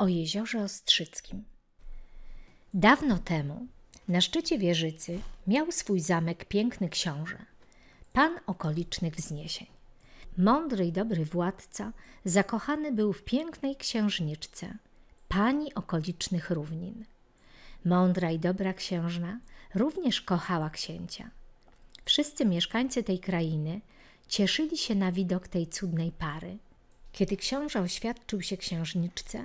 o jeziorze Ostrzyckim. Dawno temu na szczycie wieżycy miał swój zamek piękny książę, pan okolicznych wzniesień. Mądry i dobry władca zakochany był w pięknej księżniczce, pani okolicznych równin. Mądra i dobra księżna również kochała księcia. Wszyscy mieszkańcy tej krainy cieszyli się na widok tej cudnej pary. Kiedy książę oświadczył się księżniczce,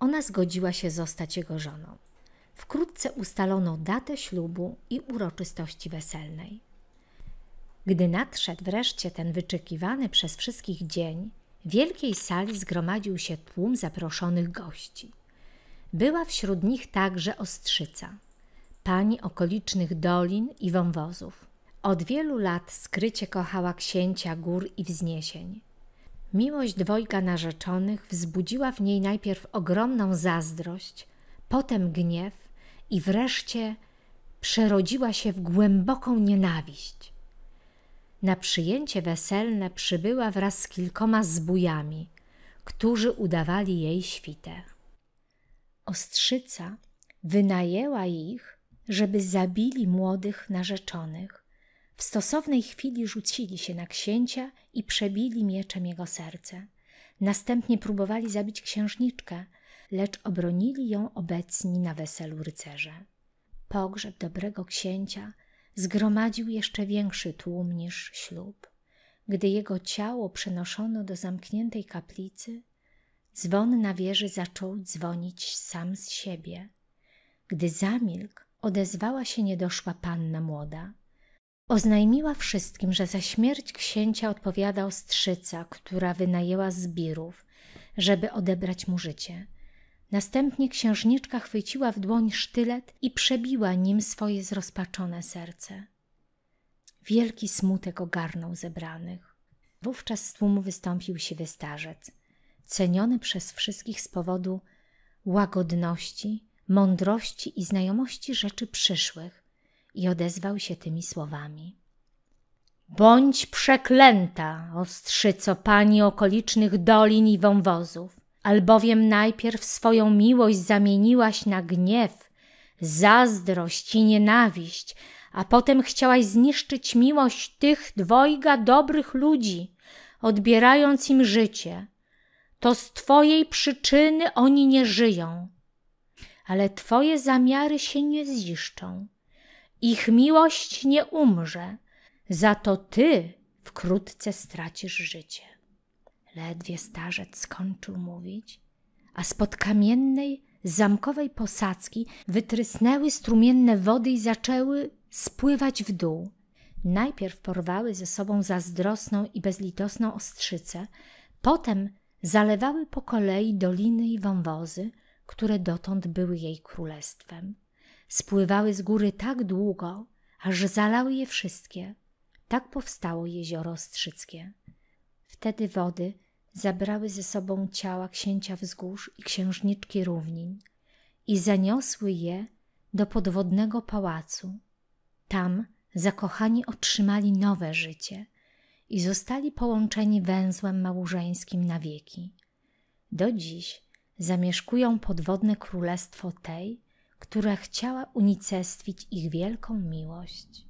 ona zgodziła się zostać jego żoną. Wkrótce ustalono datę ślubu i uroczystości weselnej. Gdy nadszedł wreszcie ten wyczekiwany przez wszystkich dzień, w wielkiej sali zgromadził się tłum zaproszonych gości. Była wśród nich także ostrzyca, pani okolicznych dolin i wąwozów. Od wielu lat skrycie kochała księcia gór i wzniesień. Miłość dwojga narzeczonych wzbudziła w niej najpierw ogromną zazdrość, potem gniew i wreszcie przerodziła się w głęboką nienawiść. Na przyjęcie weselne przybyła wraz z kilkoma zbójami, którzy udawali jej świtę. Ostrzyca wynajęła ich, żeby zabili młodych narzeczonych w stosownej chwili rzucili się na księcia i przebili mieczem jego serce. Następnie próbowali zabić księżniczkę, lecz obronili ją obecni na weselu rycerze. Pogrzeb dobrego księcia zgromadził jeszcze większy tłum niż ślub. Gdy jego ciało przenoszono do zamkniętej kaplicy, dzwon na wieży zaczął dzwonić sam z siebie. Gdy zamilkł, odezwała się niedoszła panna młoda – Oznajmiła wszystkim, że za śmierć księcia odpowiada ostrzyca, która wynajęła zbirów, żeby odebrać mu życie. Następnie księżniczka chwyciła w dłoń sztylet i przebiła nim swoje zrozpaczone serce. Wielki smutek ogarnął zebranych. Wówczas z tłumu wystąpił siwy starzec, ceniony przez wszystkich z powodu łagodności, mądrości i znajomości rzeczy przyszłych, i odezwał się tymi słowami. Bądź przeklęta, ostrzyco pani okolicznych dolin i wąwozów, albowiem najpierw swoją miłość zamieniłaś na gniew, zazdrość i nienawiść, a potem chciałaś zniszczyć miłość tych dwojga dobrych ludzi, odbierając im życie. To z twojej przyczyny oni nie żyją, ale twoje zamiary się nie ziszczą ich miłość nie umrze, za to ty wkrótce stracisz życie. Ledwie starzec skończył mówić, a spod kamiennej, zamkowej posadzki wytrysnęły strumienne wody i zaczęły spływać w dół. Najpierw porwały ze sobą zazdrosną i bezlitosną ostrzycę, potem zalewały po kolei doliny i wąwozy, które dotąd były jej królestwem spływały z góry tak długo, aż zalały je wszystkie. Tak powstało jezioro Ostrzyckie. Wtedy wody zabrały ze sobą ciała księcia wzgórz i księżniczki równin i zaniosły je do podwodnego pałacu. Tam zakochani otrzymali nowe życie i zostali połączeni węzłem małżeńskim na wieki. Do dziś zamieszkują podwodne królestwo tej, która chciała unicestwić ich wielką miłość.